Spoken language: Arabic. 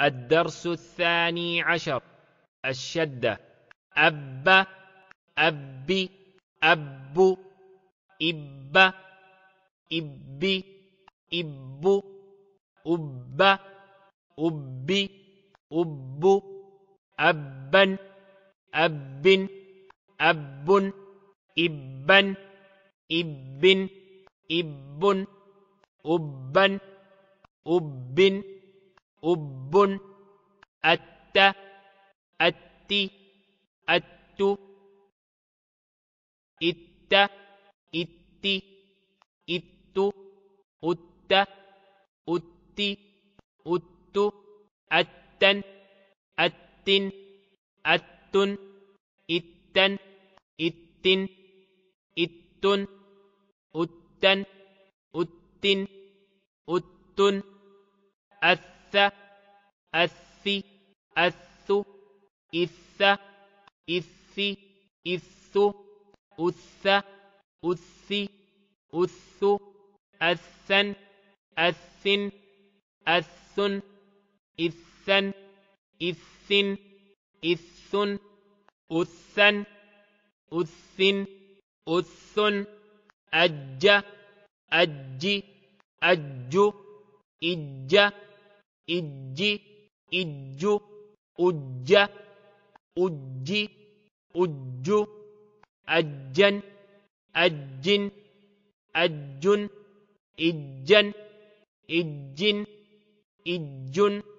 الدرس الثاني عشر الشدة أب أب أب إب إب إب أب أب أب أبا أب أب إبا إب إب أبا أب أب أت أت أت إت إت إت أت أت أت أت أت أت أت أت أت أت أت أت أت أث أث إث إث إث أث أث أث أثن أثن أثن إثن إثن إثن أثن أثن أثن أج أج أج إج إج إج أج أج أج أجن أجن أجن إجن إجن إجن